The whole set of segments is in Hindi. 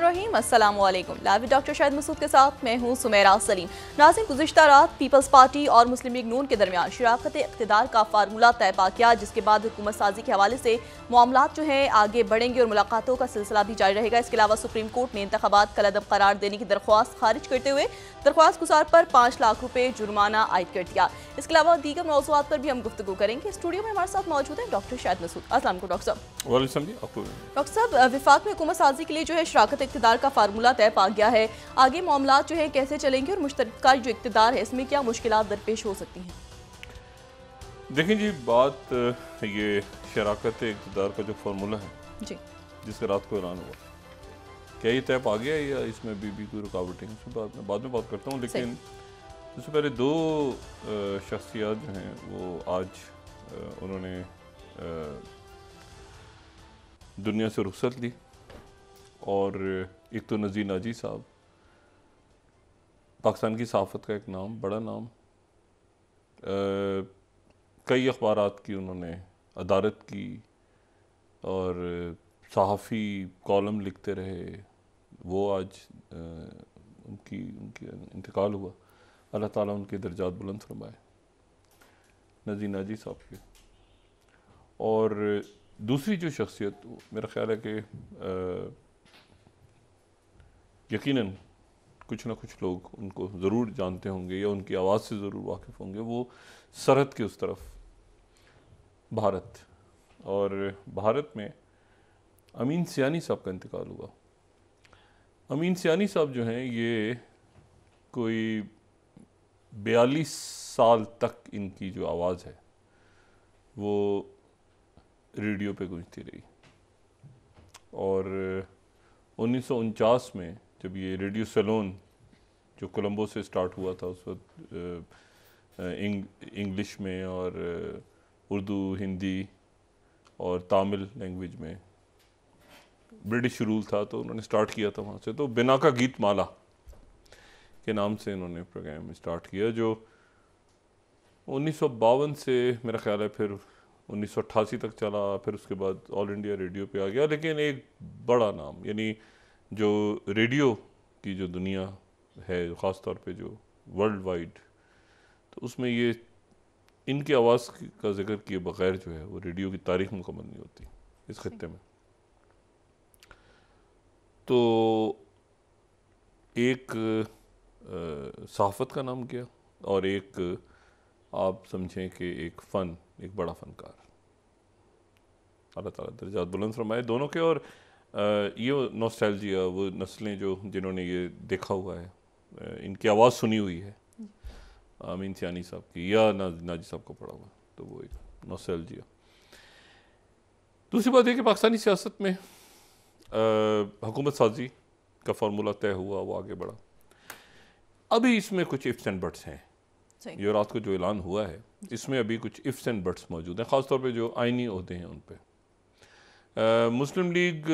रहीम अस्सलाम डॉक्टर शाहिद मसूद के साथ मैं हूं सुमेरा सलीम नाजिम गुजशत रात पीपल्स पार्टी और मुस्लिम लीग नून के दरमियान शराखत इकतदार का फार्मूला तय पा किया जिसके बाद हुकूमत साजी के हवाले से मामला जो हैं आगे बढ़ेंगे और मुलाकातों का सिलसिला भी जारी रहेगा इसके अलावा सुप्रीम कोर्ट ने इंतबात अदम करार देने की दरख्वास्त खारिज करते हुए दरख्वास्त गुजार पर पाँच लाख रुपये जुर्माना आयद कर दिया इसके अलावा दीगर मौजूद पर भी हम गुफ्तु करेंगे स्टूडियो में हमारे साथ मौजूद हैं डॉक्टर शाहिद मसूद असल डॉक्टर साहब डॉक्टर साहब विफाक में हुकूमत साजी के लिए जो है शराखत इकतदार का फार्मूला तय पा गया है आगे मामला जो है कैसे चलेंगे और मुश्तर जो इकतदार है इसमें क्या मुश्किल दरपेश हो सकती हैं देखें जी बात ये शराकत इकतदार का जो फार्मूला है जी जिसका रात को ऐलान हुआ क्या ये तय आ गया या इसमें बीबी कोई रुकावटें उसके बाद में बाद में बात करता हूँ लेकिन उससे पहले दो शख्सियात जो हैं वो आज उन्होंने दुनिया से रुख्सत ली और एक तो नज़ीर नाजी साहब पाकिस्तान की सहाफ़त का एक नाम बड़ा नाम आ, कई अखबार की उन्होंने अदारत की और सहाफ़ी कॉलम लिखते रहे वो आज आ, उनकी उनकी इंतकाल हुआ अल्लाह ताला उनके दर्जात बुलंद फरमाए नजी नाजी साहब के और दूसरी जो शख्सियत मेरा ख्याल है कि यकीनन कुछ ना कुछ लोग उनको ज़रूर जानते होंगे या उनकी आवाज़ से ज़रूर वाकिफ़ होंगे वो सरहद के उस तरफ भारत और भारत में अमीन सियानी साहब का इंतकाल हुआ अमीन सियानी साहब जो हैं ये कोई बयालीस साल तक इनकी जो आवाज़ है वो रेडियो पे गूंजती रही और उन्नीस में जब ये रेडियो सैलोन जो कोलंबो से स्टार्ट हुआ था उस वक्त इंग्लिश में और उर्दू हिंदी और तमिल लैंग्वेज में ब्रिटिश रूल था तो उन्होंने स्टार्ट किया था वहाँ से तो बिना का गीत माला के नाम से इन्होंने प्रोग्राम स्टार्ट किया जो उन्नीस से मेरा ख्याल है फिर उन्नीस तक चला फिर उसके बाद ऑल इंडिया रेडियो पे आ गया लेकिन एक बड़ा नाम यानी जो रेडियो की जो दुनिया है ख़ास तौर पे जो वर्ल्ड वाइड तो उसमें ये इनके आवाज़ का जिक्र किए बगैर जो है वो रेडियो की तारीख मुकम्मल नहीं होती इस खत्े में तो एक सहाफ़त का नाम किया और एक आप समझें कि एक फ़न एक बड़ा फ़नकार अल्लाह ताला दर्जात बुलंद फरमाए दोनों के और ये नोस्टैल्जिया वो नस्लें जो जिन्होंने ये देखा हुआ है इनकी आवाज़ सुनी हुई है आमीन सियानी साहब की या नाजी साहब को पढ़ा हुआ तो वो एक नोस्टैल्जिया दूसरी बात यह कि पाकिस्तानी सियासत में हकूमत साजी का फार्मूला तय हुआ वो आगे बढ़ा अभी इसमें कुछ इफ्स एंड बट्स हैं ये रात को जो ऐलान हुआ है इसमें अभी कुछ इफ्स एंड बट्स मौजूद हैं ख़ासतौर पर जो आइनी अहदे हैं उन पर मुस्लिम लीग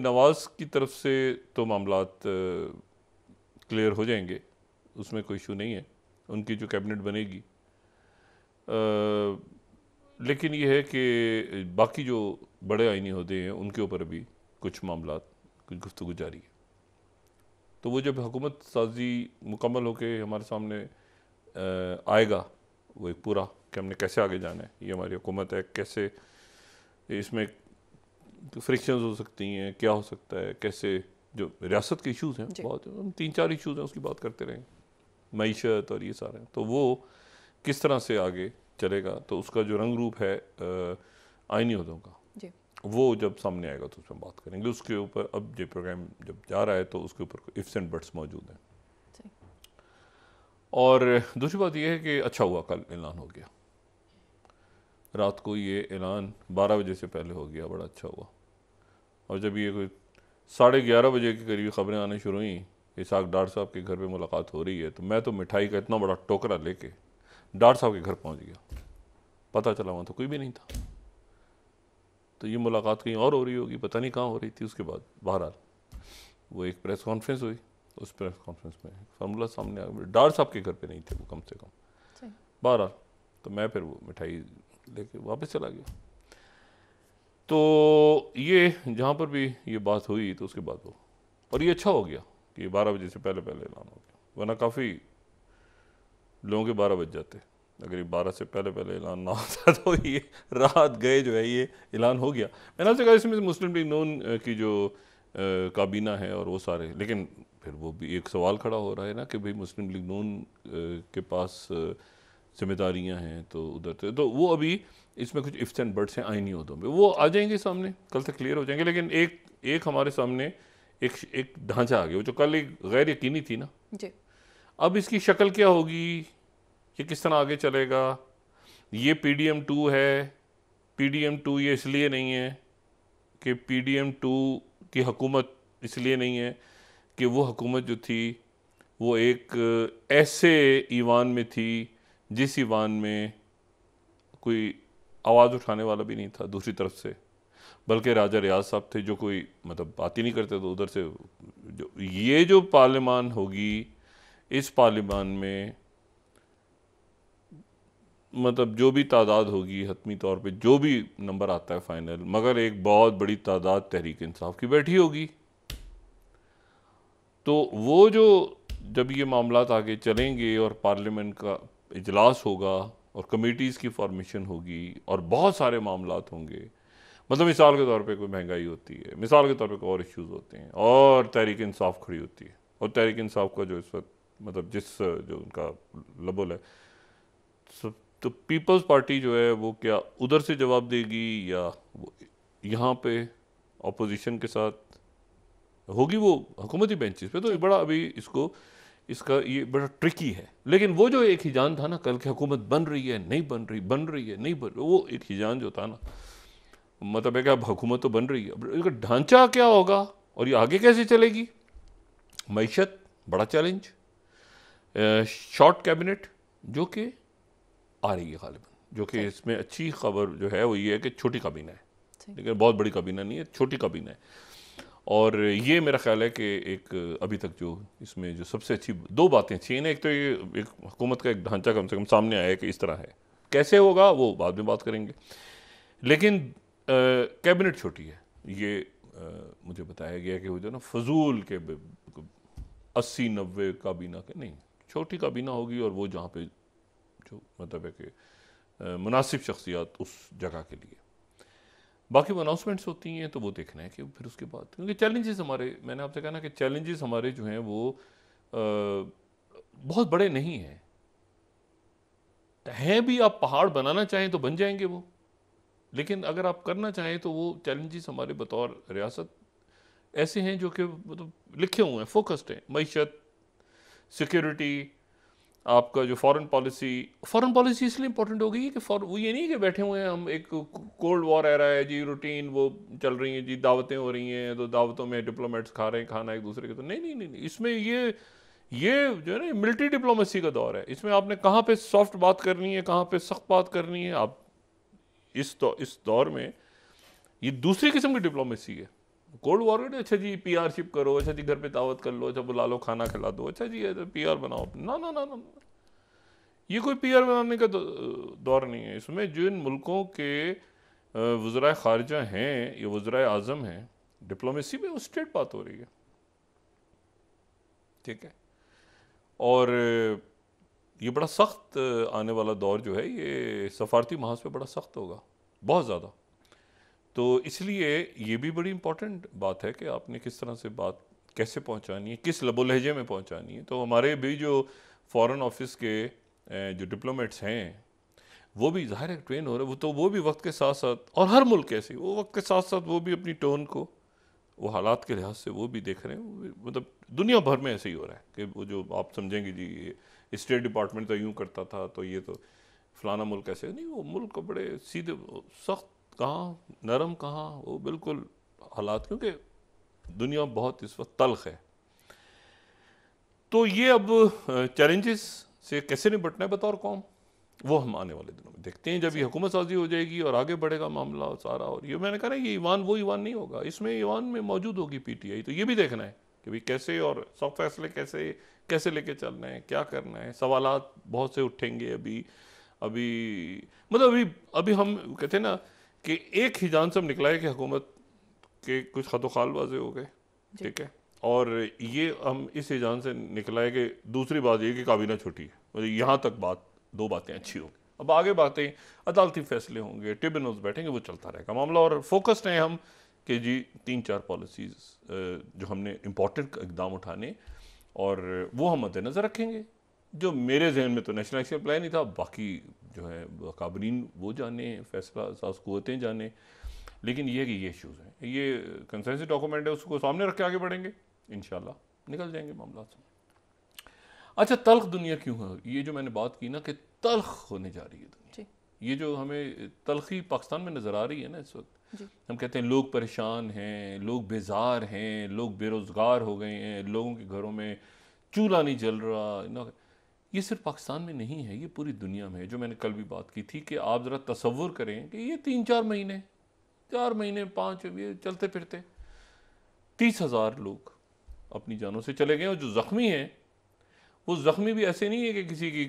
नवाज़ की तरफ से तो मामला क्लियर हो जाएंगे उसमें कोई इशू नहीं है उनकी जो कैबिनेट बनेगी आ, लेकिन यह है कि बाकी जो बड़े आइनी होते हैं उनके ऊपर भी कुछ मामला कुछ गुफ्तु जारी है तो वो जब हुकूमत साजी मुकम्मल होकर हमारे सामने आएगा वो एक पूरा कि हमने कैसे आगे जाना है ये हमारी हुकूमत है कैसे इसमें फ्रिक्शन हो सकती हैं क्या हो सकता है कैसे जो रियासत के इशूज़ हैं बहुत हम तीन चार इशूज़ हैं उसकी बात करते रहें मीशत और ये सारे तो वो किस तरह से आगे चलेगा तो उसका जो रंग रूप है आइनी उदों का वो जब सामने आएगा तो उसमें बात करेंगे उसके ऊपर अब जो प्रोग्राम जब जा रहा है तो उसके ऊपर इफ्स एंड बर्ड्स मौजूद हैं और दूसरी बात यह है कि अच्छा हुआ कल ऐलान हो गया रात को ये ऐलान बारह बजे से पहले हो गया बड़ा अच्छा हुआ और जब ये कोई साढ़े ग्यारह बजे के करीब ख़बरें आने शुरू हुई इसाक डार साहब के घर पे मुलाकात हो रही है तो मैं तो मिठाई का इतना बड़ा टोकरा लेके डार साहब के घर पहुंच गया पता चला वहाँ तो कोई भी नहीं था तो ये मुलाकात कहीं और हो रही होगी पता नहीं कहाँ हो रही थी उसके बाद बहरहाल वो एक प्रेस कॉन्फ्रेंस हुई उस प्रेस कॉन्फ्रेंस में फार्मूला सामने आ गया डार साहब के घर पे नहीं थे वो कम से कम बहरहाल तो मैं फिर वो मिठाई लेके वापस चला गया तो ये जहाँ पर भी ये बात हुई तो उसके बाद वो और ये अच्छा हो गया कि बारह बजे से पहले पहले ऐलान हो गया वरना काफ़ी लोगों के बारह बज जाते अगर ये बारह से पहले पहले ऐलान ना होता तो ये रात गए जो है ये ऐलान हो गया मैंने आपसे कहा इसमें मुस्लिम लीग नून की जो काबीना है और वो सारे लेकिन फिर वो भी एक सवाल खड़ा हो रहा है ना कि भाई मुस्लिम लीग नून के पास जिम्मेदारियाँ हैं तो उधर तो, तो वो अभी इसमें कुछ इफ्स एंड बर्ड्स हैं आईनी उदों में वो आ जाएंगे सामने कल तक क्लियर हो जाएंगे लेकिन एक एक हमारे सामने एक एक ढांचा आ गया वो जो कल एक गैर यकीनी थी ना जी अब इसकी शक्ल क्या होगी ये किस तरह आगे चलेगा ये पी डी एम टू है पी डी एम टू ये इसलिए नहीं है कि पी डी एम टू की हकूमत इसलिए नहीं है कि वो हकूमत जो थी वो एक ऐसे ईवान में थी जिस ईवान में कोई आवाज़ उठाने वाला भी नहीं था दूसरी तरफ से बल्कि राजा रियाज साहब थे जो कोई मतलब बात ही नहीं करते तो उधर से जो ये जो पार्लियामान होगी इस पार्लियामान में मतलब जो भी तादाद होगी हतमी तौर पे जो भी नंबर आता है फाइनल मगर एक बहुत बड़ी तादाद तहरीक इंसाफ की बैठी होगी तो वो जो जब ये मामला आगे चलेंगे और पार्लियामेंट का इजलास होगा और कमेटीज़ की फॉर्मेशन होगी और बहुत सारे मामला होंगे मतलब मिसाल के तौर पे कोई महंगाई होती है मिसाल के तौर पे कोई और इश्यूज होते हैं और तहरीक इंसाफ खड़ी होती है और तहरीक इंसाफ का जो इस वक्त मतलब जिस जो उनका लबल है सब तो, तो पीपल्स पार्टी जो है वो क्या उधर से जवाब देगी या वो यहाँ पे अपोजिशन के साथ होगी वो हुकूमती बेंचेस पे तो बड़ा अभी इसको इसका ये बड़ा ट्रिकी है लेकिन वो जो एक हिजान था ना कल की हुकूमत बन रही है नहीं बन रही बन रही है नहीं बन रही वो एक हिजान जो था ना मतलब है कि अब हुकूमत तो बन रही है इसका ढांचा क्या होगा और ये आगे कैसे चलेगी मीशत बड़ा चैलेंज शॉर्ट कैबिनेट जो कि आ रही है गालिबा जो कि इसमें अच्छी खबर जो है वो ये है कि छोटी काबीना है लेकिन बहुत बड़ी काबीना नहीं है छोटी काबीना है और ये मेरा ख्याल है कि एक अभी तक जो इसमें जो सबसे अच्छी दो बातें अच्छी हैं एक तो ये एक हुकूमत का एक ढांचा कम से कम सामने आया कि इस तरह है कैसे होगा वो बाद में बात करेंगे लेकिन कैबिनेट छोटी है ये आ, मुझे बताया गया कि वो जो ना फजूल के अस्सी नब्बे काबीना के नहीं छोटी काबीना होगी और वो जहाँ पे जो मतलब है कि मुनासिब शख्सियात उस जगह के लिए बाकी वो अनाउंसमेंट्स होती हैं तो वो देखना है कि फिर उसके बाद क्योंकि चैलेंजेस हमारे मैंने आपसे कहा ना कि चैलेंजेस हमारे जो हैं वो आ, बहुत बड़े नहीं हैं हैं भी आप पहाड़ बनाना चाहें तो बन जाएंगे वो लेकिन अगर आप करना चाहें तो वो चैलेंजेस हमारे बतौर रियासत ऐसे हैं जो कि मतलब तो लिखे हुए हैं फोकस्ड हैं मीशत सिक्योरिटी आपका जो फॉरेन पॉलिसी फॉरेन पॉलिसी इसलिए इंपॉर्टेंट हो गई है कि फॉर वो ये नहीं कि बैठे हुए हैं हम एक कोल्ड वॉर आ रहा है जी रूटीन वो चल रही है जी दावतें हो रही हैं तो दावतों में डिप्लोमेट्स खा रहे हैं खाना एक दूसरे के तो नहीं नहीं नहीं, नहीं। इसमें ये ये जो है ना मिलिट्री डिप्लोमेसी का दौर है इसमें आपने कहाँ पर सॉफ्ट बात करनी है कहाँ पर सख्त बात करनी है आप इस इस दौर में ये दूसरी किस्म की डिप्लोमेसी है कोल्ड वॉर में अच्छा जी पी आर शिप करो अच्छा जी घर पे दावत कर लो अच्छा बुला लो खाना खिला दो अच्छा जी तो पी आर बनाओ ना ना ना ना ये कोई पी आर बनाने का दौर नहीं है इसमें जिन मुल्कों के वज्रा खारजा हैं या वज्राय आज़म हैं डिप्लोमेसी में वो स्टेट बात हो रही है ठीक है और ये बड़ा सख्त आने वाला दौर जो है ये सफारती महाज पे बड़ा सख्त होगा बहुत ज़्यादा तो इसलिए ये भी बड़ी इम्पॉर्टेंट बात है कि आपने किस तरह से बात कैसे पहुंचानी है किस लबो लहजे में पहुंचानी है तो हमारे भी जो फॉरेन ऑफिस के जो डिप्लोमेट्स हैं वो भी ज़ाहिर है ट्रेन हो रहे वो तो वो भी वक्त के साथ साथ और हर मुल्क ऐसे वो वक्त के साथ साथ वो भी अपनी टोन को वो हालात के लिहाज से वो भी देख रहे हैं मतलब दुनिया भर में ऐसे ही हो रहा है कि वो जो आप समझेंगे जी ये स्टेट डिपार्टमेंट तो यूँ करता था तो ये तो फलाना मुल्क ऐसे नहीं वो मुल्क बड़े सीधे सख्त कहाँ नरम कहाँ वो बिल्कुल हालात क्योंकि दुनिया बहुत इस वक्त तलख है तो ये अब चैलेंजेस से कैसे निपटना है बतौर कौम वो हम आने वाले दिनों में देखते हैं जब ये हुकूमत साजी हो जाएगी और आगे बढ़ेगा मामला और सारा और ये मैंने कहा ना ये ईवान वो ईवान नहीं होगा इसमें ईवान में मौजूद होगी पी टी आई तो ये भी देखना है कि भाई कैसे और सब फैसले कैसे कैसे लेके चलना है क्या करना है सवाल बहुत से उठेंगे अभी अभी मतलब अभी अभी हम कहते हैं ना कि एक ही जान से हम निकला है कि हुकूमत के कुछ खतो खाल वाजे हो गए ठीक है और ये हम इस हिजान से निकला है कि दूसरी बात ये कि काबीना छोटी है मतलब यहाँ तक बात दो बातें अच्छी होगी अब आगे बातें अदालती फैसले होंगे ट्रिब्यूनल्स बैठेंगे वो चलता रहेगा मामला और फोकस्ड हैं हम कि जी तीन चार पॉलिसीज़ जो हमने इम्पोर्टेंट इकदाम उठाने और वो हम मद्देनज़र रखेंगे जो मेरे जहन में तो नेशनल एक्शन प्लान ही था बाकी जो है काबरीन वो जाने फैसला सास कुतें जाने लेकिन ये कि ये इशूज़ हैं ये कंसेंसी डॉक्यूमेंट है उसको सामने रख के आगे बढ़ेंगे इन निकल जाएंगे मामला से अच्छा तलख दुनिया क्यों है ये जो मैंने बात की ना कि तलख होने जा रही है दुनिया ये जो हमें तलखी पाकिस्तान में नज़र आ रही है ना इस वक्त हम कहते हैं लोग परेशान हैं लोग बेजार हैं लोग बेरोज़गार हो गए हैं लोगों के घरों में चूल्हा नहीं जल रहा ये सिर्फ पाकिस्तान में नहीं है ये पूरी दुनिया में है जो मैंने कल भी बात की थी कि आप ज़रा तस्वुर करें कि ये तीन चार महीने चार महीने पाँच ये चलते फिरते तीस हज़ार लोग अपनी जानों से चले गए और जो ज़ख्मी हैं वो ज़ख्मी भी ऐसे नहीं है कि किसी की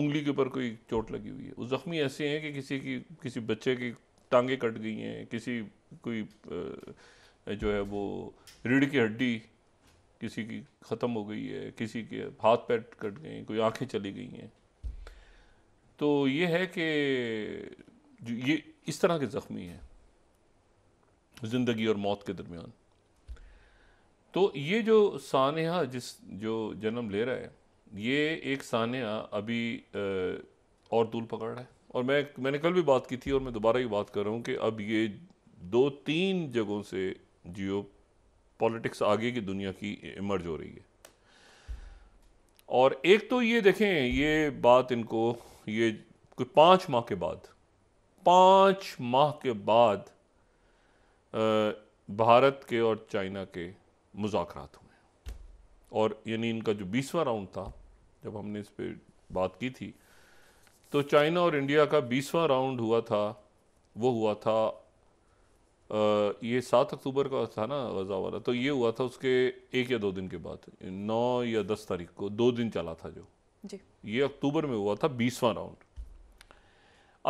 उंगली के ऊपर कोई चोट लगी हुई है वो ज़ख्मी ऐसे हैं कि किसी की किसी बच्चे की टांगें कट गई हैं किसी कोई जो है वो रीढ़ की हड्डी किसी की ख़त्म हो गई है किसी के हाथ पैर कट गए कोई आंखें चली गई हैं तो ये है कि ये इस तरह के ज़ख्मी हैं ज़िंदगी और मौत के दरमियान तो ये जो सानहा जिस जो जन्म ले रहा है ये एक सानहा अभी और दूल पकड़ रहा है और मैं मैंने कल भी बात की थी और मैं दोबारा ही बात कर रहा हूँ कि अब ये दो तीन जगहों से जियो पॉलिटिक्स आगे की दुनिया की इमर्ज हो रही है और एक तो ये देखें ये बात इनको ये कोई पांच माह के बाद पांच माह के बाद भारत के और चाइना के मुजाकर हुए और यानी इनका जो बीसवा राउंड था जब हमने इस पर बात की थी तो चाइना और इंडिया का बीसवा राउंड हुआ था वो हुआ था ये सात अक्टूबर का था ना गजा वाला तो ये हुआ था उसके एक या दो दिन के बाद नौ या दस तारीख को दो दिन चला था जो जी। ये अक्टूबर में हुआ था बीसवा राउंड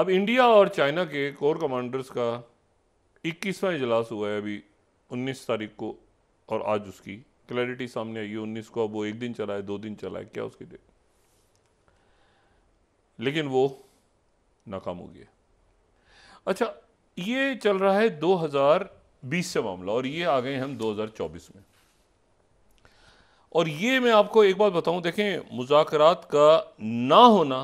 अब इंडिया और चाइना के कोर कमांडर्स का इक्कीसवा इजलास हुआ है अभी उन्नीस तारीख को और आज उसकी क्लैरिटी सामने आई है उन्नीस को अब वो एक दिन चला है दो दिन चला है क्या उसकी डेट लेकिन वो नाकाम हो गया अच्छा ये चल रहा है 2020 से मामला और ये आ गए हम 2024 में और ये मैं आपको एक बात बताऊं देखें मुजाकरात का ना होना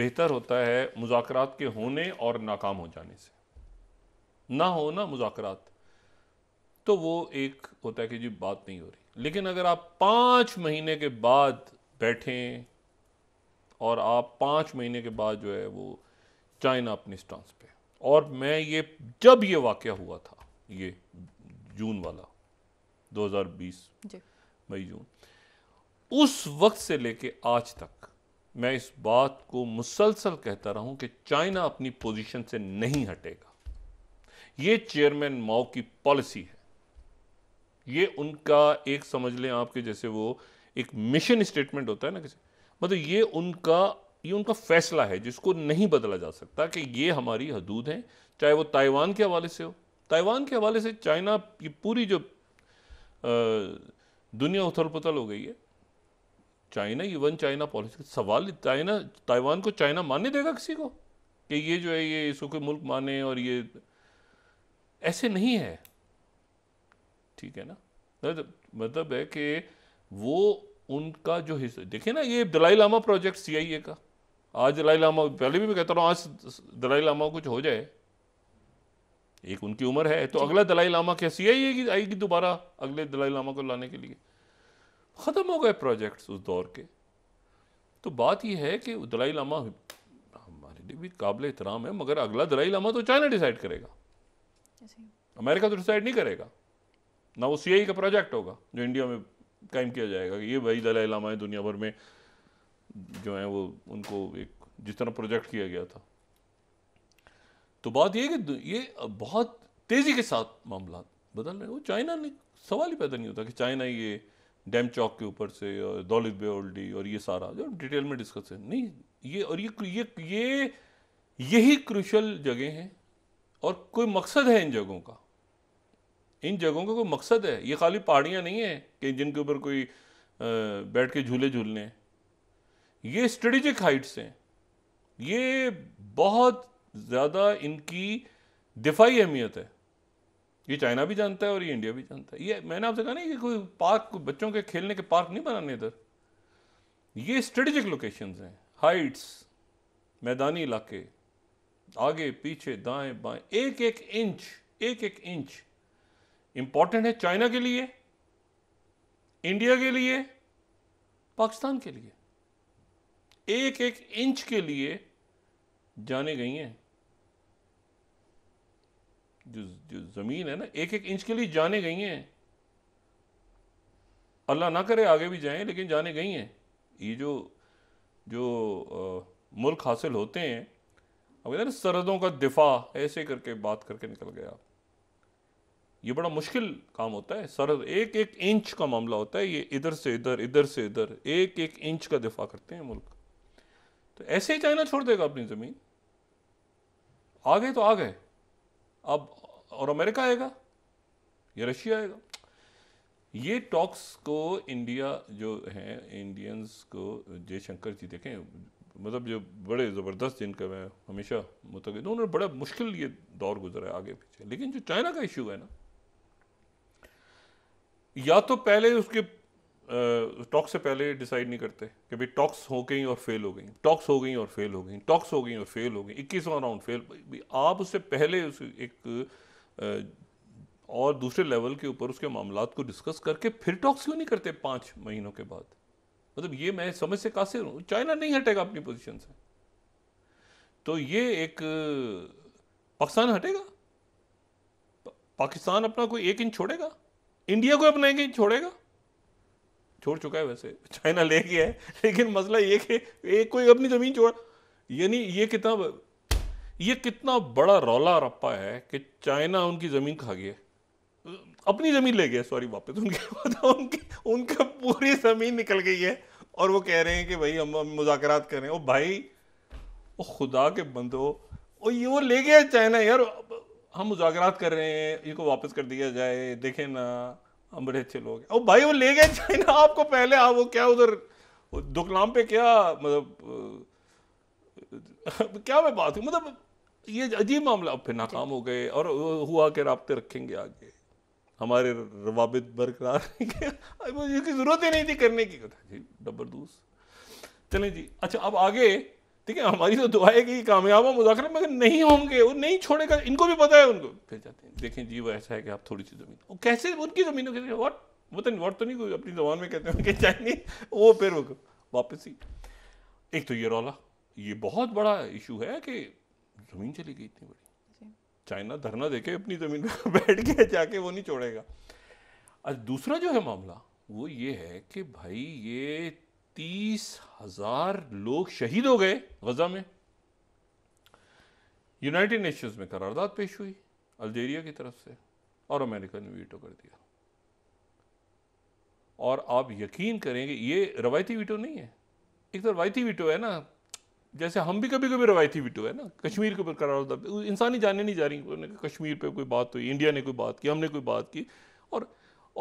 बेहतर होता है मुजाकरात के होने और नाकाम हो जाने से ना होना मुजाकरात तो वो एक होता है कि जी बात नहीं हो रही लेकिन अगर आप पांच महीने के बाद बैठें और आप पांच महीने के बाद जो है वो चाइना अपने स्टांस पे और मैं ये जब ये वाक़ हुआ था ये जून वाला 2020 मई जून उस वक्त से लेके आज तक मैं इस बात को मुसलसल कहता रहा हूं कि चाइना अपनी पोजीशन से नहीं हटेगा ये चेयरमैन माओ की पॉलिसी है ये उनका एक समझ लें आपके जैसे वो एक मिशन स्टेटमेंट होता है ना किसी मतलब ये उनका ये उनका फैसला है जिसको नहीं बदला जा सकता कि ये हमारी हदूद हैं चाहे वो ताइवान के हवाले से हो ताइवान के हवाले से चाइना की पूरी जो दुनिया उथल पुथल हो गई है चाइना ये वन चाइना पॉलिसी सवाल चाइना ताइवान को चाइना मानने देगा किसी को कि ये जो है ये इसको कोई मुल्क माने और ये ऐसे नहीं है ठीक है ना मतलब, मतलब है कि वो उनका जो हिस्सा देखिए ना ये दलाई लामा प्रोजेक्ट सीआईए का आज दलाई लामा पहले भी मैं कहता रहा आज दलाई लामा कुछ हो जाए एक उनकी उम्र है तो अगला दलाई लामा कैसी आएगी आएगी दोबारा अगले दलाई लामा को लाने के लिए ख़त्म हो गए प्रोजेक्ट्स उस दौर के तो बात यह है कि दलाई लामा हमारे लिए भी काबिल एहतराम है मगर अगला दलाई लामा तो चाइना डिसाइड करेगा अमेरिका तो डिसाइड नहीं करेगा ना वो सी का प्रोजेक्ट होगा जो इंडिया में कायम किया जाएगा कि ये भाई दलाई लामा है दुनिया भर में जो हैं वो उनको एक जिस तरह प्रोजेक्ट किया गया था तो बात यह कि ये बहुत तेज़ी के साथ मामला बदल रहे हैं वो चाइना ने सवाल ही पैदा नहीं होता कि चाइना ये डैम चौक के ऊपर से और दौलत बेओल्डी और ये सारा जो डिटेल में डिस्कस है नहीं ये और ये ये ये यही क्रूशल जगह हैं और कोई मकसद है इन जगहों का इन जगहों का कोई मकसद है ये खाली पहाड़ियाँ नहीं हैं कि जिनके ऊपर कोई बैठ के झूले झूलने हैं ये स्ट्रेटेजिक हाइट्स हैं ये बहुत ज़्यादा इनकी दिफाई अहमियत है ये चाइना भी जानता है और ये इंडिया भी जानता है ये मैंने आपसे कहा ना कि कोई पार्क को बच्चों के खेलने के पार्क नहीं बनाने इधर ये स्ट्रेटेजिक लोकेशन हैं हाइट्स मैदानी इलाके आगे पीछे दाएं बाएं एक एक इंच एक एक इंच इंपॉर्टेंट है चाइना के लिए इंडिया के लिए पाकिस्तान के लिए एक एक इंच के लिए जाने गई हैं जो जो ज़मीन है ना एक एक इंच के लिए जाने गई हैं अल्लाह ना करे आगे भी जाएं लेकिन जाने गई हैं ये जो जो आ, मुल्क हासिल होते हैं अब इधर सरहदों का दिफा ऐसे करके बात करके निकल गया ये बड़ा मुश्किल काम होता है सरहद एक एक इंच का मामला होता है ये इधर से इधर इधर से इधर एक एक इंच का दिफा करते हैं मुल्क तो ऐसे ही चाइना छोड़ देगा अपनी ज़मीन आ गए तो आ गए अब और अमेरिका आएगा या रशिया आएगा ये टॉक्स को इंडिया जो है इंडियंस को जयशंकर जी देखें मतलब जो बड़े ज़बरदस्त जिनका मैं हमेशा मुतक उन्होंने बड़ा मुश्किल ये दौर गुजरा है आगे पीछे लेकिन जो चाइना का इशू है ना या तो पहले उसके टॉक्स से पहले डिसाइड नहीं करते कि भाई टॉक्स हो गई और फेल हो गई टॉक्स हो गई और फेल हो गई टॉक्स हो गई और फेल हो गई इक्कीसवा राउंड फेल आप उससे पहले उस एक और दूसरे लेवल के ऊपर उसके मामला को डिस्कस करके फिर टॉक्स क्यों नहीं करते पाँच महीनों के बाद मतलब ये मैं समझ से कासिर हूँ चाइना नहीं हटेगा अपनी पोजिशन से तो ये एक पाकिस्तान हटेगा पाकिस्तान अपना कोई एक इंच छोड़ेगा इंडिया को अपना एक इंच छोड़ेगा छोड़ चुका है वैसे चाइना ले गया है लेकिन मसला ये कि एक कोई अपनी ज़मीन छोड़ यानी ये कितना ये कितना बड़ा रौला रप्पा है कि चाइना उनकी ज़मीन खा गया अपनी ज़मीन ले गया सॉरी वापस उनके बाद उनकी उनका पूरी ज़मीन निकल गई है और वो कह रहे हैं कि भाई हम मुजाकर करें ओ भाई ओ खुदा के बंदो ओ ये वो ले गया चाइना यार हम मुजाकर कर रहे हैं इनको वापस कर दिया जाए देखें ना अमरे चलो गए और भाई वो ले गए चाइना आपको पहले आप वो क्या उधर दुकलाम पे क्या मतलब क्या मैं बात हूँ मतलब ये अजीब मामला अब फिर नाकाम हो गए और हुआ के रबते रखेंगे आगे हमारे रवाबित बरकरार की जरूरत ही नहीं थी करने की कथा जी डबरदूस चलें जी अच्छा अब आगे ठीक है हमारी तो दुआ है कि कामयाब हो मुजाकर मगर नहीं होंगे वो नहीं छोड़ेगा इनको भी पता है उनको फिर जाते हैं देखें जी वो ऐसा है कि आप थोड़ी सी जमीन वो कैसे उनकी ज़मीनों के वॉट वो तो वॉट तो नहीं कोई अपनी जबान में कहते हैं कि चाहेंगे वो फिर वो वापस ही एक तो ये रौला ये बहुत बड़ा इशू है कि ज़मीन चली गई इतनी बड़ी चाइना धरना देके अपनी ज़मीन पर बैठ के जाके वो नहीं छोड़ेगा अच्छा दूसरा जो है मामला वो ये है कि भाई ये तीस हजार लोग शहीद हो गए गजा में यूनाइटेड नेशंस में करारदाद पेश हुई अल्जेरिया की तरफ से और अमेरिका ने वीटो कर दिया और आप यकीन करेंगे ये रवायती वीटो नहीं है एक तो रवायती वीटो है ना जैसे हम भी कभी कभी रवायती वीटो है ना कश्मीर के ऊपर करारदाद इंसानी जाने नहीं जा रही कश्मीर पे कोई बात हुई इंडिया ने कोई बात की हमने कोई बात की और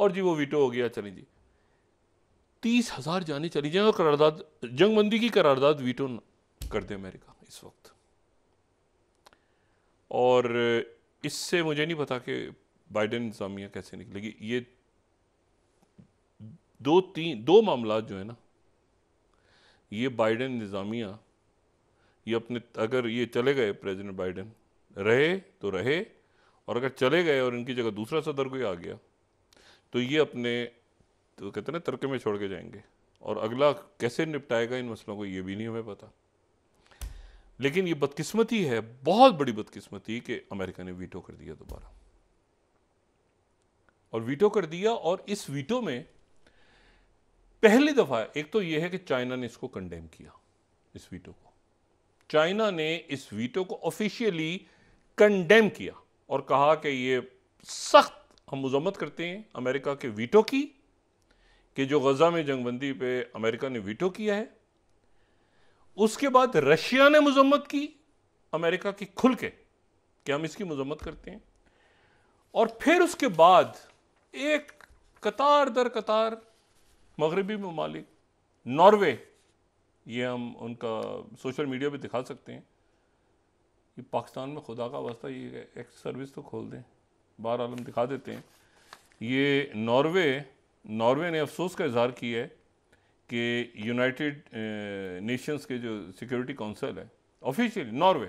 और जी वो वीटो हो गया चले जी तीस हज़ार जाने चली जाएँ और करारदाद जंगबंदी की करारदाद वीटो कर दे अमेरिका इस वक्त और इससे मुझे नहीं पता कि बाइडन इंतजामिया कैसे निकलेगी ये दो तीन दो मामला जो है ना ये बाइडन इंतज़ामिया ये अपने अगर ये चले गए प्रेसिडेंट बाइडन रहे तो रहे और अगर चले गए और इनकी जगह दूसरा सदर कोई आ गया तो ये अपने तो कहते ना तर्क में छोड़ के जाएंगे और अगला कैसे निपटाएगा इन मसलों को ये भी नहीं हमें पता लेकिन ये बदकिस्मती है बहुत बड़ी बदकिस्मती कि अमेरिका ने वीटो कर दिया दोबारा और वीटो कर दिया और इस वीटो में पहली दफ़ा एक तो यह है कि चाइना ने इसको कंडेम किया इस वीटो को चाइना ने इस वीटो को ऑफिशियली कंडेम किया और कहा कि ये सख्त हम मजम्मत करते हैं अमेरिका के वीटो की कि जो गज़ा में जंगबंदी पे अमेरिका ने वीटो किया है उसके बाद रशिया ने मजम्मत की अमेरिका की खुल के कि हम इसकी मजम्मत करते हैं और फिर उसके बाद एक कतार दर कतार मगरबी ममालिक नॉर्वे ये हम उनका सोशल मीडिया पे दिखा सकते हैं कि पाकिस्तान में खुदा का वास्ता ये एक सर्विस तो खोल दें बहर आलम दिखा देते हैं ये नॉर्वे नॉर्वे ने अफसोस का इजहार किया है कि यूनाइटेड नेशंस के जो सिक्योरिटी काउंसिल है ऑफिशियली नॉर्वे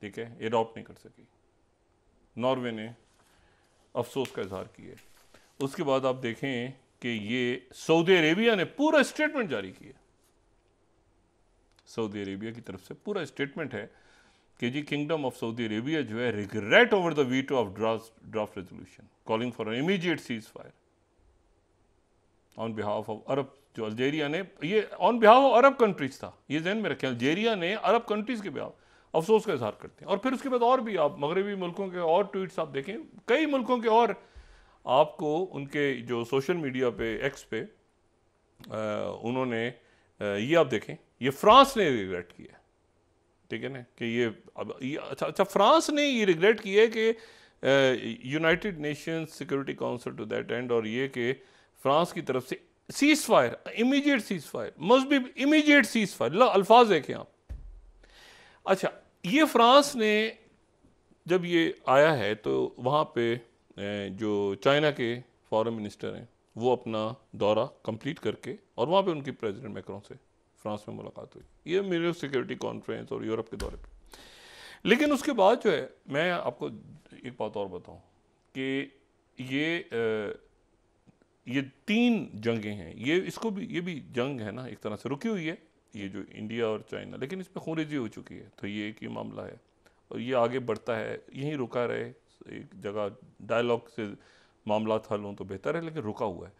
ठीक है एडॉप्ट नहीं कर सकी नॉर्वे ने अफसोस का इजहार किया है उसके बाद आप देखें कि ये सऊदी अरेबिया ने पूरा स्टेटमेंट जारी किया सऊदी अरेबिया की तरफ से पूरा स्टेटमेंट है कि जी किंगडम ऑफ सऊदी अरेबिया जो है regret over the veto of draft draft resolution calling for immediate cease fire on behalf of Arab जो अल्जेरिया ने ये on behalf of Arab countries था ये जहन में रखें अल्जेरिया ने अरब कंट्रीज के बिहाफ अफसोस का इजहार करते हैं और फिर उसके बाद और भी आप मगरबी मुल्कों के और ट्वीट्स आप देखें कई मुल्कों के और आपको उनके जो सोशल मीडिया पे एक्स पे आ, उन्होंने आ, ये आप देखें ये फ्रांस ने रिग्रेट किया ठीक है ना कि ये अब ये अच्छा अच्छा फ्रांस ने ये रिग्रेट किया कि United Nations security council to that end और ये कि फ्रांस की तरफ से cease fire immediate cease fire must be immediate cease fire ला अल्फाज देखें आप अच्छा ये फ्रांस ने जब ये आया है तो वहाँ पे जो चाइना के फॉरेन मिनिस्टर हैं वो अपना दौरा कंप्लीट करके और वहाँ पे उनकी प्रेसिडेंट मैक्रों से फ्रांस में मुलाकात हुई ये मेरे सिक्योरिटी कॉन्फ्रेंस और यूरोप के दौरे पे लेकिन उसके बाद जो है मैं आपको एक बात और बताऊँ कि ये आ, ये तीन जंगें हैं ये इसको भी ये भी जंग है ना एक तरह से रुकी हुई है ये जो इंडिया और चाइना लेकिन इसमें खूरेजी हो चुकी है तो ये एक ही मामला है और ये आगे बढ़ता है यहीं रुका रहे एक जगह डायलॉग से मामला हल हों तो बेहतर है लेकिन रुका हुआ है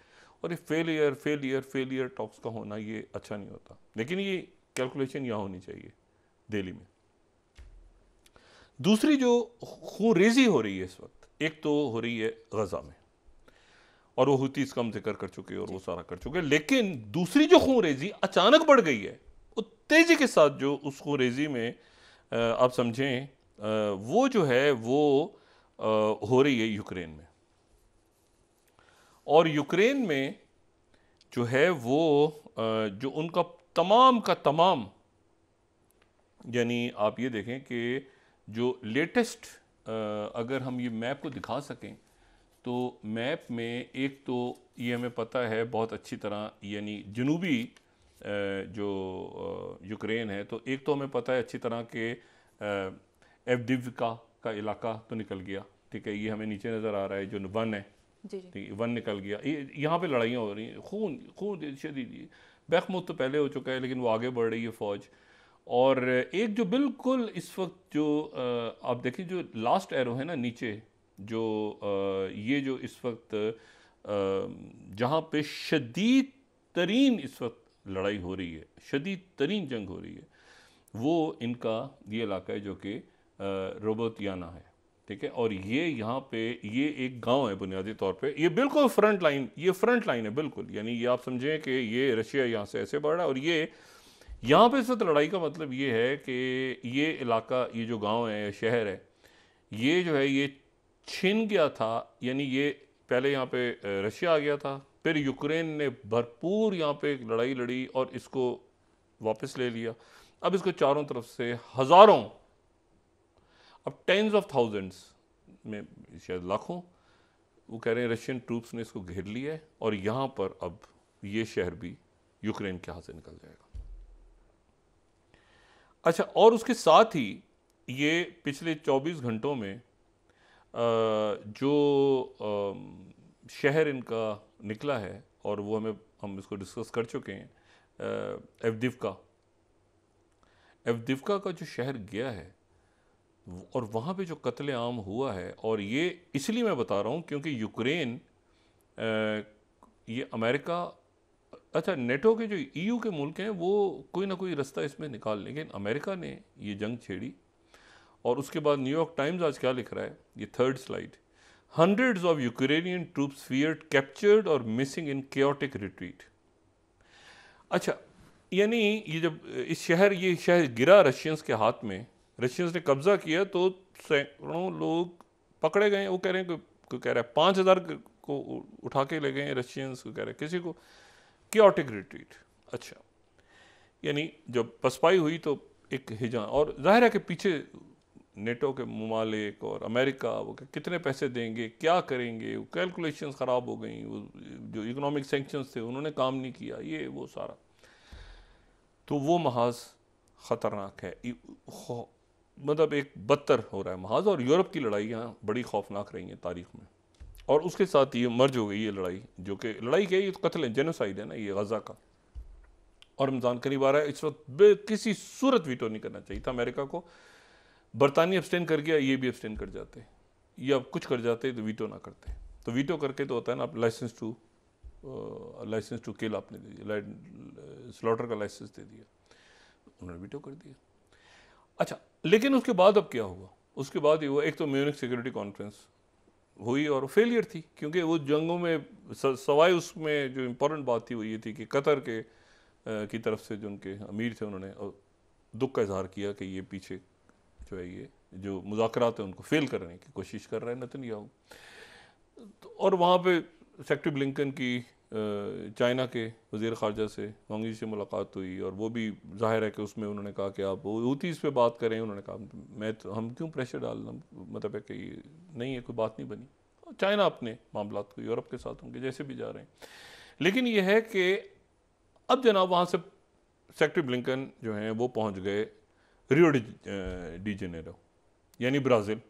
और ये फेलियर फेलियर फेलियर टॉक्स का होना ये अच्छा नहीं होता लेकिन ये कैलकुलेशन यहाँ होनी चाहिए दिल्ली में दूसरी जो खून हो रही है इस वक्त एक तो हो रही है गज़ा में और वो हुतीस का हम जिक्र कर चुके हैं और वो सारा कर चुके हैं लेकिन दूसरी जो खूनरेजी अचानक बढ़ गई है वो तेज़ी के साथ जो उस खूनरेजी में आप समझें वो जो है वो हो रही है यूक्रेन में और यूक्रेन में जो है वो जो उनका तमाम का तमाम यानी आप ये देखें कि जो लेटेस्ट अगर हम ये मैप को दिखा सकें तो मैप में एक तो ये हमें पता है बहुत अच्छी तरह यानी जनूबी जो यूक्रेन है तो एक तो हमें पता है अच्छी तरह के एवडिवका का इलाका तो निकल गया ठीक है ये हमें नीचे नज़र आ रहा है जो वन है ठीक है वन निकल गया ये यहाँ पे लड़ाइयाँ हो रही हैं खून खून शदीद बैखमुद तो पहले हो चुका है लेकिन वो आगे बढ़ रही है फ़ौज और एक जो बिल्कुल इस वक्त जो आप देखिए जो लास्ट एरो है ना नीचे जो ये जो इस वक्त जहाँ पे शदीद तरीन इस वक्त लड़ाई हो रही है शदीद तरीन जंग हो रही है वो इनका ये इलाका है जो कि रोबोतियाना है ठीक है और ये यहाँ पे ये एक गांव है बुनियादी तौर पे ये बिल्कुल फ्रंट लाइन ये फ्रंट लाइन है बिल्कुल यानी ये आप समझें कि ये रशिया यहाँ से ऐसे बढ़ रहा है और ये यहाँ पे इस वक्त लड़ाई का मतलब ये है कि ये इलाका ये जो गांव है या शहर है ये जो है ये छिन गया था यानी ये पहले यहाँ पे रशिया आ गया था फिर यूक्रेन ने भरपूर यहाँ पे लड़ाई लड़ी और इसको वापस ले लिया अब इसको चारों तरफ से हज़ारों अब टेंस ऑफ थाउजेंड्स में शायद लाखों वो कह रहे हैं रशियन ट्रूप्स ने इसको घेर लिया है और यहाँ पर अब ये शहर भी यूक्रेन के हाथ से निकल जाएगा अच्छा और उसके साथ ही ये पिछले 24 घंटों में जो शहर इनका निकला है और वो हमें हम इसको डिस्कस कर चुके हैं एवदिवका एवदिवका का जो शहर गया है और वहाँ पे जो कत्ल आम हुआ है और ये इसलिए मैं बता रहा हूँ क्योंकि यूक्रेन ये अमेरिका अच्छा नेटो के जो ईयू के मुल्क हैं वो कोई ना कोई रास्ता इसमें निकाल लेकिन अमेरिका ने ये जंग छेड़ी और उसके बाद न्यूयॉर्क टाइम्स आज क्या लिख रहा है ये third slide hundreds of Ukrainian troops fear captured और मिसिंग इन क्योटिक रिट्रीट अच्छा यानी ये जब इस शहर ये शहर गिरा रशियंस के हाथ में रशियंस ने कब्जा किया तो सैकड़ों लोग पकड़े गए वो कह रहे हैं को कह रहा है पाँच हज़ार को उठा के ले गए रशियंस को कह रहे हैं किसी को क्योटिक रिट्रीट अच्छा यानी जब पसपाई हुई तो एक हिजा और जाहिर है कि पीछे नेटो के ममालिक और अमेरिका वो कितने पैसे देंगे क्या करेंगे वो कैलकुलेशन ख़राब हो गई वो जो इकोनॉमिक सेंक्शंस थे उन्होंने काम नहीं किया ये वो सारा तो वो महाज ख़तरनाक है मतलब एक बदतर हो रहा है महाज और यूरोप की लड़ाइयाँ बड़ी खौफनाक रही हैं तारीख में और उसके साथ ये मर्ज हो गई ये लड़ाई जो कि लड़ाई के ये तो कत्ल है जेनोसाइड है ना ये गज़ा का और रमज़ान करीब आ रहा है इस वक्त किसी सूरत वीटो तो नहीं करना चाहिए था अमेरिका को बरतानी एब्सटेंड कर गया ये भी एब्सटेंड कर जाते या कुछ कर जाते तो वीटो ना करते तो वीटो करके तो होता है ना आप license to license to kill आपने दे दिया स्लॉटर का लाइसेंस दे दिया उन्होंने वीटो कर दिया अच्छा लेकिन उसके बाद अब क्या हुआ उसके बाद ये हुआ एक तो म्यूनिक सिक्योरिटी कॉन्फ्रेंस हुई और फेलियर थी क्योंकि वो जंगों में सवाए उसमें जो इम्पोर्टेंट बात थी वो ये थी कि कतर के आ, की तरफ से जो उनके अमीर थे उन्होंने दुख का इजहार किया कि ये पीछे जो है ये जो मुजात हैं उनको फेल करने की कोशिश कर रहे हैं नतन याहू तो और वहाँ पर सेक्रेटरी ब्लिंकन की चाइना के वजीर खारजा से वांगी से मुलाकात हुई और वो भी जाहिर है कि उसमें उन्होंने कहा कि आप हूतीस पे बात करें उन्होंने कहा मैं तो हम क्यों प्रेशर डाल मतलब है कि ये नहीं है कोई बात नहीं बनी चाइना अपने मामला को यूरोप के साथ होंगे जैसे भी जा रहे हैं लेकिन यह है कि अब जनाब वहाँ से सेक्रेटरी ब्लिंकन जो हैं वो पहुँच गए रियो डी जेनेरो यानी ब्राज़ील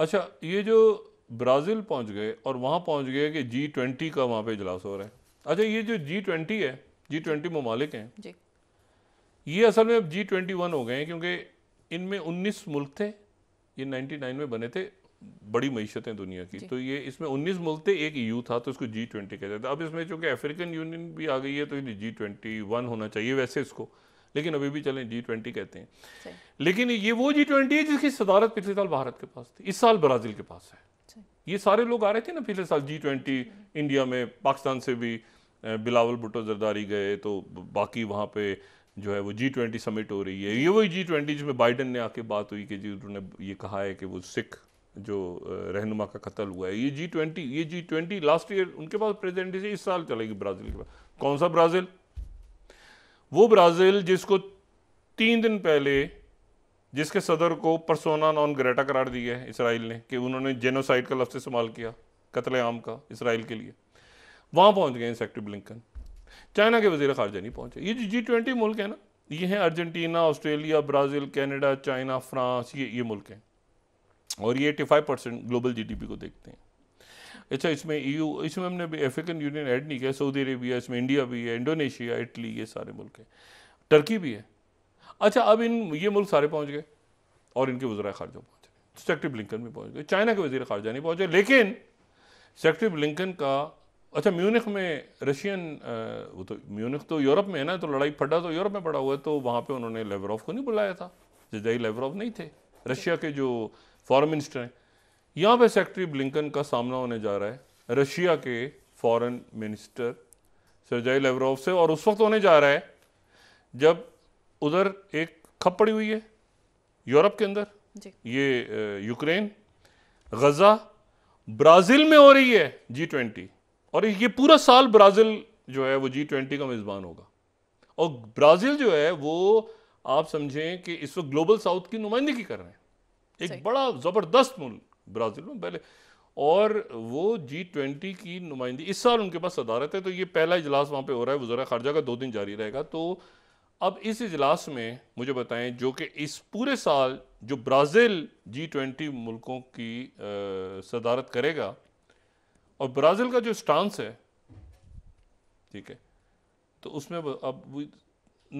अच्छा ये जो ब्राज़ील पहुंच गए और वहाँ पहुंच गए कि जी ट्वेंटी का वहाँ पे इजलास हो रहा है अच्छा ये जो जी ट्वेंटी है जी ट्वेंटी ममालिक हैं ये असल में अब जी ट्वेंटी वन हो गए हैं क्योंकि इनमें उन्नीस मुल्क थे ये नाइन्टी नाइन में बने थे बड़ी मीशतें दुनिया की तो ये इसमें उन्नीस मुल्क थे एक यू e था तो इसको जी ट्वेंटी कहते थे अब इसमें चूँकि अफ्रीकन यूनियन भी आ गई है तो जी ट्वेंटी वन होना चाहिए वैसे इसको लेकिन अभी भी चलें जी ट्वेंटी कहते हैं लेकिन ये वो जी ट्वेंटी है जिसकी सदारत पिछले साल भारत के पास थी इस साल ब्राज़ील के पास है ये सारे लोग आ रहे थे ना पिछले साल जी ट्वेंटी इंडिया में पाकिस्तान से भी बिलावल भुट्टो जरदारी गए तो बाकी वहाँ पे जो है वो जी ट्वेंटी समिट हो रही है ये वही जी ट्वेंटी जिसमें बाइडन ने आके बात हुई कि जी उन्होंने ये कहा है कि वो सिख जो रहनुमा का कत्ल हुआ है ये जी ट्वेंटी ये जी ट्वेंटी लास्ट ईयर उनके पास प्रेजेंटेशन इस साल चलेगी ब्राज़ील के पास कौन सा ब्राज़ील वो ब्राज़ील जिसको तीन दिन पहले जिसके सदर को परसोना नॉन ग्रेटा करार दिया है इसराइल ने कि उन्होंने जेनोसाइड का लफ्ज़ इस्तेमाल किया कतले आम का इसराइल के लिए वहाँ पहुँच गए सेक्रेटरी ब्लिंकन चाइना के वजीर खारजा नहीं पहुँचे ये जो जी ट्वेंटी मुल्क है ना ये हैं Argentina Australia Brazil Canada China France ये ये मुल्क हैं और ये eighty five percent global G D P को देखते हैं अच्छा इसमें यू इसमें हमने अभी अफ्रीकन यूनियन ऐड नहीं किया सऊदी अरेबिया इसमें इंडिया भी है इंडोनेशिया इटली ये सारे मुल्क हैं टर्की भी है अच्छा अब इन ये मुल्क सारे पहुँच गए और इनके वजरा खारजा पहुँच गए सेक्रेटरी ब्लिंकन भी पहुँच गए चाइना के वजीर खारजा नहीं पहुँचे लेकिन सेक्रेटरी ब्लिंकन का अच्छा म्यूनिख में रशियन वो तो म्यूनिख तो यूरोप में है ना तो लड़ाई फटा तो यूरोप में पड़ा हुआ है तो वहाँ पे उन्होंने लेवरॉफ को नहीं बुलाया था जिदाई लेवरॉफ नहीं थे रशिया के जो फॉरन मिनिस्टर हैं यहाँ पे सेक्रेटरी ब्लिंकन का सामना होने जा रहा है रशिया के फॉरेन मिनिस्टर सरजाई लेवरोव से और उस वक्त होने जा रहा है जब उधर एक खप पड़ी हुई है यूरोप के अंदर जी। ये यूक्रेन गज़ा ब्राज़ील में हो रही है जी ट्वेंटी और ये पूरा साल ब्राज़ील जो है वो जी ट्वेंटी का मेज़बान होगा और ब्राज़ील जो है वो आप समझें कि इस वक्त ग्लोबल साउथ की नुमाइंदगी कर रहे हैं एक बड़ा ज़बरदस्त मुल्क ब्राज़ील में पहले और वो जी ट्वेंटी की नुमाइंदी इस साल उनके पास सदारत है तो ये पहला इजलास वहाँ पे हो रहा है वजरा खारजा का दो दिन जारी रहेगा तो अब इस इजलास में मुझे बताएं जो कि इस पूरे साल जो ब्राज़ील जी ट्वेंटी मुल्कों की आ, सदारत करेगा और ब्राज़ील का जो स्टांस है ठीक है तो उसमें अब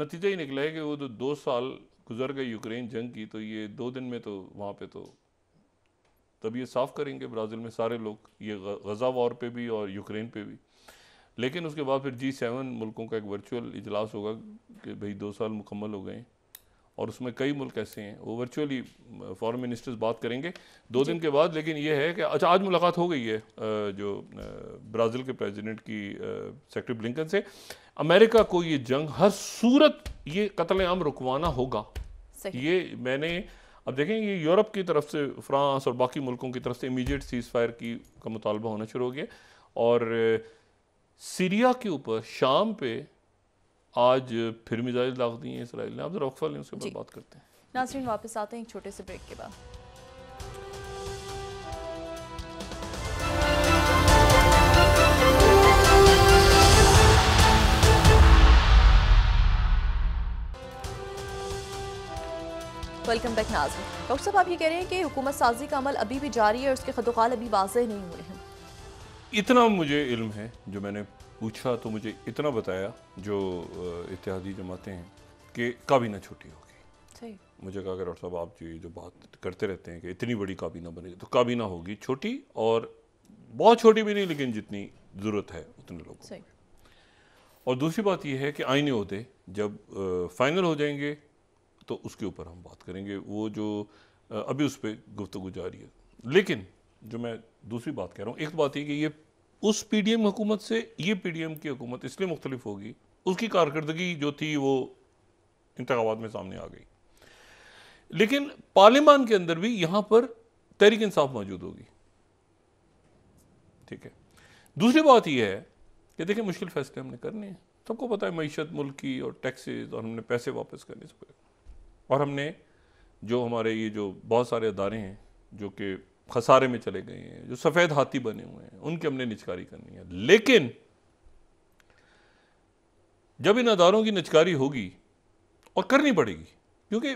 नतीजा ही निकला है कि वो जो दो साल गुजर गए यूक्रेन जंग की तो ये दो दिन में तो वहाँ पे तो तब ये साफ़ करेंगे ब्राज़ील में सारे लोग ये गज़ा वॉर पे भी और यूक्रेन पे भी लेकिन उसके बाद फिर जी सेवन मुल्कों का एक वर्चुअल इजलास होगा कि भाई दो साल मुकम्मल हो गए और उसमें कई मुल्क ऐसे हैं वो वर्चुअली फॉरेन मिनिस्टर्स बात करेंगे दो दिन के बाद लेकिन ये है कि अच्छा आज मुलाकात हो गई है जो ब्राज़ील के प्रेसिडेंट की सेक्रेटरी ब्लिंकन से अमेरिका को ये जंग हर सूरत ये कतलेआम रुकवाना होगा ये मैंने अब देखें ये यूरोप की तरफ से फ्रांस और बाकी मुल्कों की तरफ से इमीडिएट सीज़ फायर की का मुतालबा होना शुरू हो गया और सीरिया के ऊपर शाम पे आज फिर मिज़ाइल दाग दिए हैं इसराइल ने आप ज़रा वक्फा लें उसके बाद बात करते हैं नाजरीन वापस आते हैं एक छोटे से ब्रेक के बाद वेलकम बैक नाजर डॉक्टर साहब आप ये कह रहे हैं कि हुकूमत साजी का अमल अभी भी जारी है और उसके खदोखाल अभी वाज नहीं हुए हैं इतना मुझे इल्म है जो मैंने पूछा तो मुझे इतना बताया जो इतिहादी जमाते हैं कि काबीना छोटी होगी मुझे कहा कि डॉक्टर साहब आप जी जो बात करते रहते हैं कि इतनी बड़ी काबीना बनेगी तो काबीना होगी छोटी और बहुत छोटी भी नहीं लेकिन जितनी ज़रूरत है उतने लोगों को और दूसरी बात यह है कि आईने होते जब आ, फाइनल हो जाएंगे तो उसके ऊपर हम बात करेंगे वो जो अभी उस पर गुफ्तु जा रही है लेकिन जो मैं दूसरी बात कह रहा हूँ एक बात यह कि ये उस पी डी एम हुकूमत से ये पी डी एम की हुकूमत इसलिए मुख्तलिफ होगी उसकी कारकर्दगी जो थी वो इंतबात में सामने आ गई लेकिन पार्लियामान के अंदर भी यहाँ पर तहरीक इंसाफ मौजूद होगी ठीक है दूसरी बात यह है कि देखिए मुश्किल फैसले हमने करने हैं सबको पता है मीशत मुल्क की और टैक्सेस और हमने पैसे वापस करने से और हमने जो हमारे ये जो बहुत सारे अदारे हैं जो कि खसारे में चले गए हैं जो सफ़ेद हाथी बने हुए हैं उनकी हमने निचकारी करनी है लेकिन जब इन अदारों की निचकारी होगी और करनी पड़ेगी क्योंकि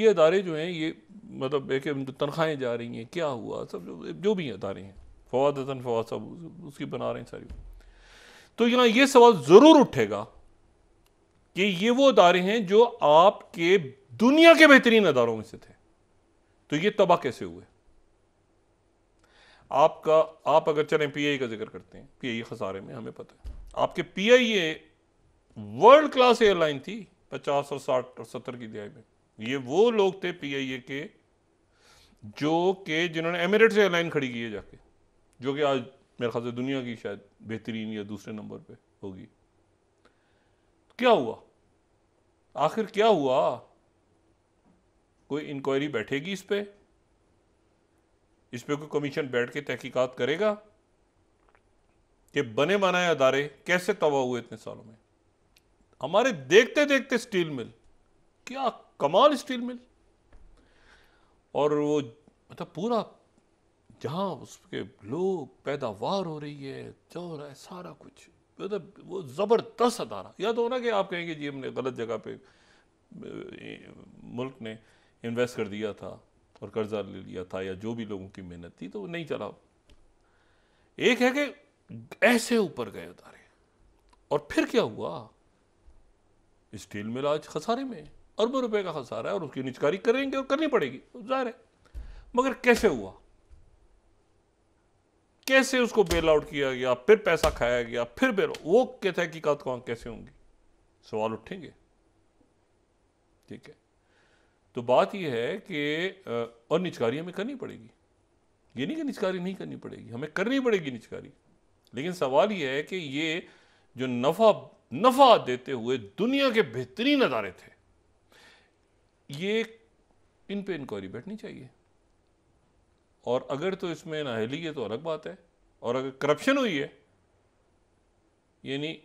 ये अदारे जो हैं ये मतलब एक तनख्वाहें जा रही हैं क्या हुआ सब जो, जो भी अदारे हैं फवाद हसन फवाद सब उसकी बना रहे हैं सारी तो यहाँ ये सवाल ज़रूर उठेगा कि ये वो अदारे हैं जो आपके दुनिया के बेहतरीन अदारों में से थे तो ये तबाह कैसे हुए आपका आप अगर चलें आई का जिक्र करते हैं आई खसारे में हमें पता है आपके पीआई वर्ल्ड क्लास एयरलाइन थी पचास और साठ और सत्तर की दिहाई में ये वो लोग थे ए के जो के जिन्होंने एमिरेट्स एयरलाइन खड़ी की है जाके जो कि आज मेरे ख्याल से दुनिया की शायद बेहतरीन या दूसरे नंबर पे होगी क्या हुआ आखिर क्या हुआ कोई इंक्वायरी बैठेगी इस पर इस पर कोई कमीशन बैठ के तहकीकत करेगा कि बने बनाए अदारे कैसे तबाह हुए इतने सालों में हमारे देखते देखते स्टील मिल क्या कमाल स्टील मिल और वो मतलब पूरा जहां उसके लोग पैदावार हो रही है जो हो रहा है सारा कुछ मतलब वो ज़बरदस्त अदारा या तो ना कि आप कहेंगे जी हमने गलत जगह पे मुल्क ने इन्वेस्ट कर दिया था और कर्जा ले लिया था या जो भी लोगों की मेहनत थी तो वो नहीं चला एक है कि ऐसे ऊपर गए उतारे और फिर क्या हुआ स्टील मिल आज खसारे में अरबों रुपए का खसारा है और उसकी निचकारी करेंगे और करनी पड़ेगी जाहिर है मगर कैसे हुआ कैसे उसको बेल आउट किया गया फिर पैसा खाया गया फिर बेल वो कहते हैं कि कौन कैसे होंगी सवाल उठेंगे ठीक है तो बात यह है कि और निचकारी हमें करनी पड़ेगी ये नहीं कि निचकारी नहीं करनी पड़ेगी हमें करनी पड़ेगी निचकारी लेकिन सवाल यह है कि ये जो नफ़ा नफ़ा देते हुए दुनिया के बेहतरीन अदारे थे ये इन पे इंक्वायरी बैठनी चाहिए और अगर तो इसमें नाहली है तो अलग बात है और अगर करप्शन हुई है यानी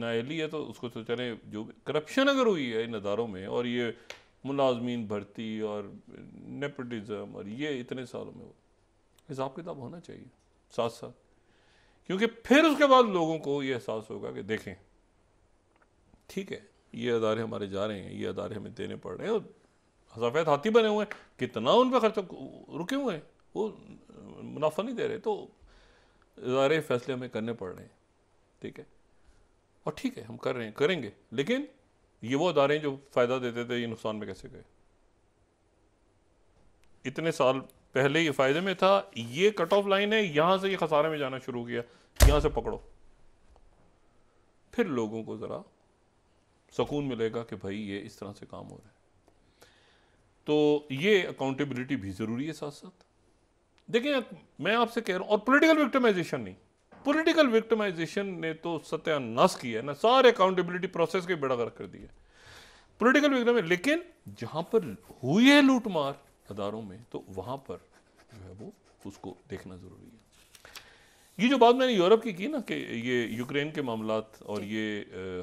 नाहली है तो उसको तो चले जो करप्शन अगर हुई है इन अदारों में और ये मुलाजमीन भर्ती और नेपटिज़म और ये इतने सालों में वो हिसाब किताब होना चाहिए साथ साथ क्योंकि फिर उसके बाद लोगों को ये एहसास होगा कि देखें ठीक है ये अदारे हमारे जा रहे हैं ये अदारे हमें देने पड़ रहे हैं और सफ़ेद हाथी बने हुए हैं कितना उन पर खर्चा रुके हुए हैं वो मुनाफा नहीं दे रहे तो अदारे फैसले हमें करने पड़ रहे हैं ठीक है और ठीक है हम कर रहे हैं करेंगे लेकिन ये वो अदारे जो फ़ायदा देते थे ये नुकसान में कैसे गए इतने साल पहले ये फ़ायदे में था ये कट ऑफ लाइन है यहां से ये खसारे में जाना शुरू किया यहां से पकड़ो फिर लोगों को ज़रा सुकून मिलेगा कि भाई ये इस तरह से काम हो रहा है तो ये अकाउंटेबिलिटी भी ज़रूरी है साथ साथ देखिए मैं आपसे कह रहा हूं और पॉलिटिकल विक्टिमाइजेशन नहीं पॉलिटिकल विक्टिमाइजेशन ने तो सत्यानाश किया ना सारे अकाउंटेबिलिटी प्रोसेस के बेड़ा गर्क कर दिया पॉलिटिकल विक्टिम लेकिन जहां पर हुई है लूटमार अदारों में तो वहां पर जो है वो उसको देखना ज़रूरी है ये जो बात मैंने यूरोप की की ना कि ये यूक्रेन के मामला और ये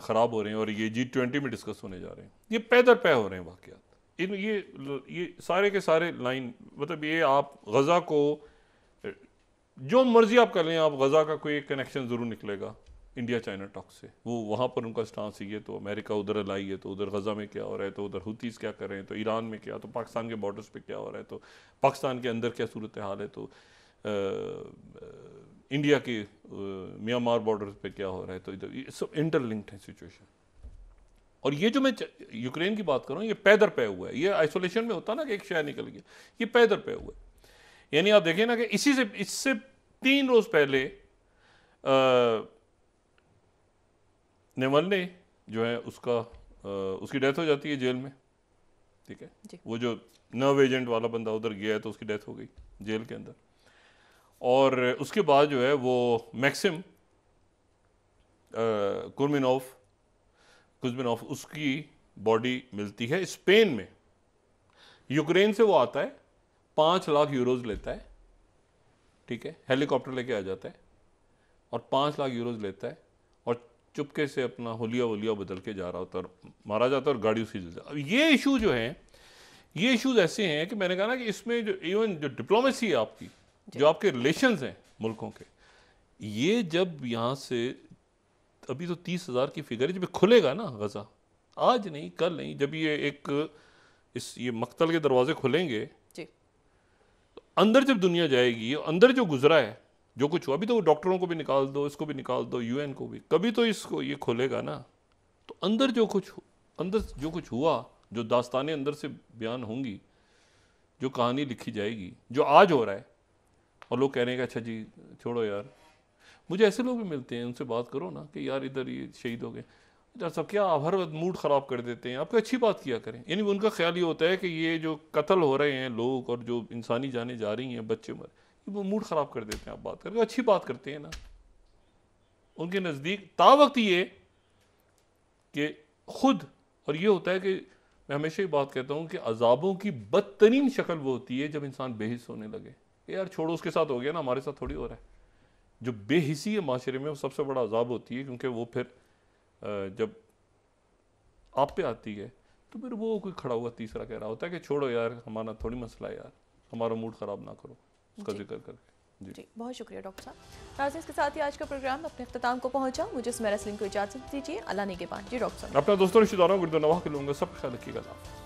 ख़राब हो रहे हैं और ये जी ट्वेंटी में डिस्कस होने जा रहे हैं ये पैदर पै हो रहे हैं वाक़ात इन ये ये सारे के सारे लाइन मतलब ये आप गज़ा को जो मर्जी आप कर लें आप गज़ा का कोई एक कनेक्शन ज़रूर निकलेगा इंडिया चाइना टॉक से वो वहाँ पर उनका स्टांस ये तो अमेरिका उधर लाई है तो उधर गज़ा में क्या हो रहा है तो उधर हुतीस क्या कर रहे हैं तो ईरान में क्या तो पाकिस्तान के बॉर्डर्स पे क्या हो रहा है तो पाकिस्तान के अंदर क्या सूरत हाल है तो आ, इंडिया के म्यांमार बॉर्डर पे क्या हो रहा है तो इधर सब इंटरलिंक्ड है सिचुएशन और ये जो मैं यूक्रेन की बात कर रहा हूँ ये पैदर पे हुआ है ये आइसोलेशन में होता ना कि एक शहर निकल गया ये पैदर पे हुआ है यानी आप देखें ना कि इसी से इससे तीन रोज पहले ने जो है उसका आ, उसकी डेथ हो जाती है जेल में ठीक है वो जो नर्व एजेंट वाला बंदा उधर गया है तो उसकी डेथ हो गई जेल के अंदर और उसके बाद जो है वो मैक्सिम कुर्मिनोफ कुजमिनोफ उसकी बॉडी मिलती है स्पेन में यूक्रेन से वो आता है पाँच लाख यूरोज लेता है ठीक है हेलीकॉप्टर लेके आ जाता है और पाँच लाख यूरोज लेता है और चुपके से अपना होलिया वोलिया बदल के जा रहा होता है मारा जाता है और गाड़ी उसी जाता अब ये इशू जो है ये इशूज़ ऐसे हैं कि मैंने कहा ना कि इसमें जो इवन जो डिप्लोमेसी है आपकी जो आपके रिलेशन हैं मुल्कों के ये जब यहाँ से अभी तो तीस हज़ार की फिगर है जब खुलेगा ना गज़ा आज नहीं कल नहीं जब ये एक इस ये मकतल के दरवाजे खुलेंगे अंदर जब दुनिया जाएगी अंदर जो गुजरा है जो कुछ हुआ अभी तो डॉक्टरों को भी निकाल दो इसको भी निकाल दो यूएन को भी कभी तो इसको ये खोलेगा ना तो अंदर जो कुछ अंदर जो कुछ हुआ जो दास्तानें अंदर से बयान होंगी जो कहानी लिखी जाएगी जो आज हो रहा है और लोग कह रहे हैं कि अच्छा जी छोड़ो यार मुझे ऐसे लोग भी मिलते हैं उनसे बात करो ना कि यार इधर ये शहीद हो गए डॉक्टर साहब क्या आप हर वक्त मूड ख़राब कर देते हैं आपको अच्छी बात किया करें यानी उनका ख्याल ये होता है कि ये जो कत्ल हो रहे हैं लोग और जो इंसानी जाने जा रही हैं बच्चे मर वो मूड ख़राब कर देते हैं आप बात करके अच्छी बात करते हैं ना उनके नज़दीक ता वक्त ये कि खुद और ये होता है कि मैं हमेशा ही बात कहता हूँ कि अजाबों की बदतरीन शक्ल वो होती है जब इंसान बेहिस होने लगे यार छोड़ो उसके साथ हो गया ना हमारे साथ थोड़ी हो रहा है जो बेहिसी है माशरे में वो सबसे बड़ा अजाब होती है क्योंकि वो फिर जब आप पे आती है तो फिर वो कोई खड़ा हुआ तीसरा कह रहा होता है कि छोड़ो यार हमारा थोड़ी मसला है यार हमारा मूड ख़राब ना करो उसका जिक्र करके जी, जी बहुत शुक्रिया डॉक्टर साहब नाजिन इसके साथ ही आज का प्रोग्राम अपने अख्ताम को पहुंचा मुझे इस मैरसलिंग को इजाज़त दीजिए अल्लाह ने के बाद जी डॉक्टर साहब अपना दोस्तों रिश्तेदारों गुर्दो नवा के लोगों सब ख्याल रखिएगा